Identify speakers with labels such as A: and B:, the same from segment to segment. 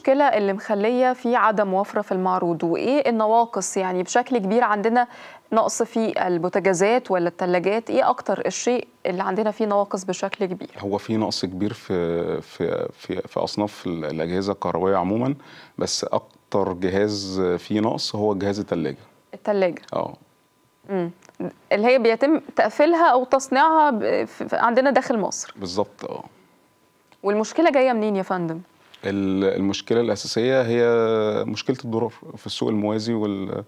A: المشكله اللي مخليه في عدم وفره في المعروض وايه النواقص يعني بشكل كبير عندنا نقص في البوتاجازات ولا الثلاجات ايه اكتر الشيء اللي عندنا فيه نواقص بشكل كبير
B: هو في نقص كبير في في في, في اصناف الاجهزه الكهربائيه عموما بس اكتر جهاز فيه نقص هو جهاز الثلاجه الثلاجه اه
A: امم اللي هي بيتم تقفيلها او تصنيعها عندنا داخل مصر
B: بالظبط اه
A: والمشكله جايه منين يا فندم
B: المشكله الاساسيه هي مشكله الدولار في السوق الموازي وال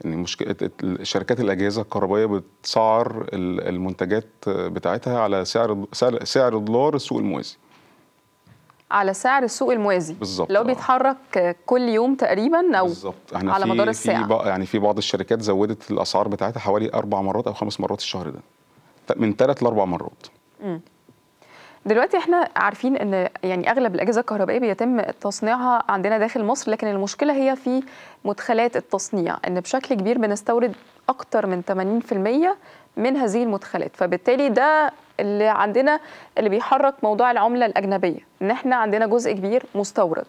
B: يعني مشكله شركات الاجهزه الكهربائيه بتسعر المنتجات بتاعتها على سعر سعر, سعر الدولار السوق الموازي
A: على سعر السوق الموازي بالظبط لو آه. بيتحرك كل يوم تقريبا او احنا على في مدار الساعه
B: في يعني في بعض الشركات زودت الاسعار بتاعتها حوالي اربع مرات او خمس مرات الشهر ده من ثلاث لاربع مرات
A: م. دلوقتي احنا عارفين ان يعني اغلب الاجهزه الكهربائيه بيتم تصنيعها عندنا داخل مصر لكن المشكله هي في مدخلات التصنيع ان بشكل كبير بنستورد اكتر من 80% من هذه المدخلات فبالتالي ده اللي عندنا اللي بيحرك موضوع العمله الاجنبيه ان احنا عندنا جزء كبير مستورد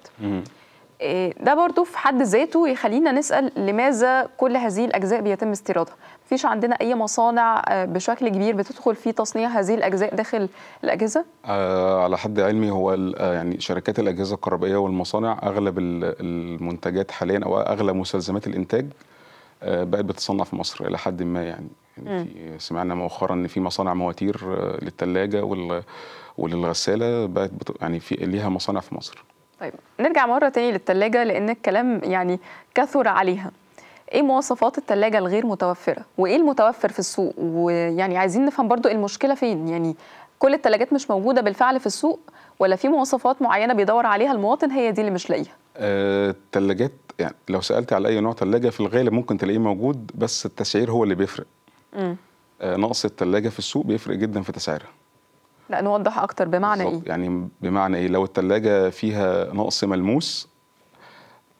A: إيه، ده برضو في حد ذاته يخلينا نسأل لماذا كل هذه الأجزاء بيتم استيرادها فيش عندنا أي مصانع آه، بشكل كبير بتدخل في تصنيع هذه الأجزاء داخل الأجهزة؟
B: آه على حد علمي هو آه، يعني شركات الأجهزة الكهربائية والمصانع أغلب المنتجات حاليا أو أغلب مستلزمات الإنتاج آه بقت بتصنع في مصر إلى حد ما يعني, يعني سمعنا مؤخرا ان في مصانع مواتير آه، للثلاجه وللغساله بقت يعني في ليها مصانع في مصر
A: طيب نرجع مرة تاني للتلاجة لأن الكلام يعني كثر عليها ايه مواصفات التلاجة الغير متوفرة وايه المتوفر في السوق ويعني عايزين نفهم برضو المشكلة فين يعني كل التلاجات مش موجودة بالفعل في السوق ولا في مواصفات معينة بيدور عليها المواطن هي دي اللي مش لاقيها
B: آه، التلاجات يعني لو سألت على أي نوع تلاجة في الغالب ممكن تلاقيه موجود بس التسعير هو اللي بيفرق م. آه، نقص التلاجة في السوق بيفرق جدا في تسعيرها
A: لا نوضح اكتر بمعنى ايه
B: يعني بمعنى ايه لو الثلاجه فيها نقص ملموس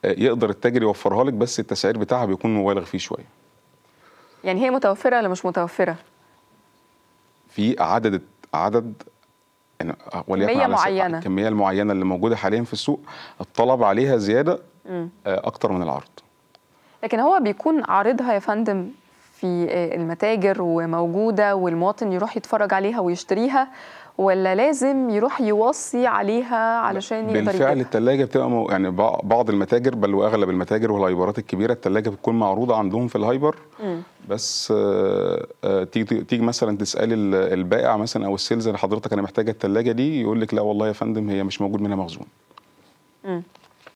B: آه، يقدر التاجر يوفرها لك بس التسعير بتاعها بيكون مبالغ فيه شويه
A: يعني هي متوفره ولا مش متوفره
B: في عدد عدد يعني كمية معينة الكمية المعينة اللي موجودة حاليا في السوق الطلب عليها زيادة م. آه، أكتر من العرض
A: لكن هو بيكون عارضها يا فندم في آه، المتاجر وموجودة والمواطن يروح يتفرج عليها ويشتريها ولا لازم يروح يوصي عليها علشان يقدر بالفعل
B: التلاجة بتبقى مو... يعني بعض المتاجر بل واغلب المتاجر والهايبرات الكبيره التلاجة بتكون معروضه عندهم في الهايبر م. بس آه، آه، تيجي تيجي مثلا تسالي البائع مثلا او السيلز حضرتك انا محتاجه الثلاجه دي يقول لك لا والله يا فندم هي مش موجود منها
A: مخزون.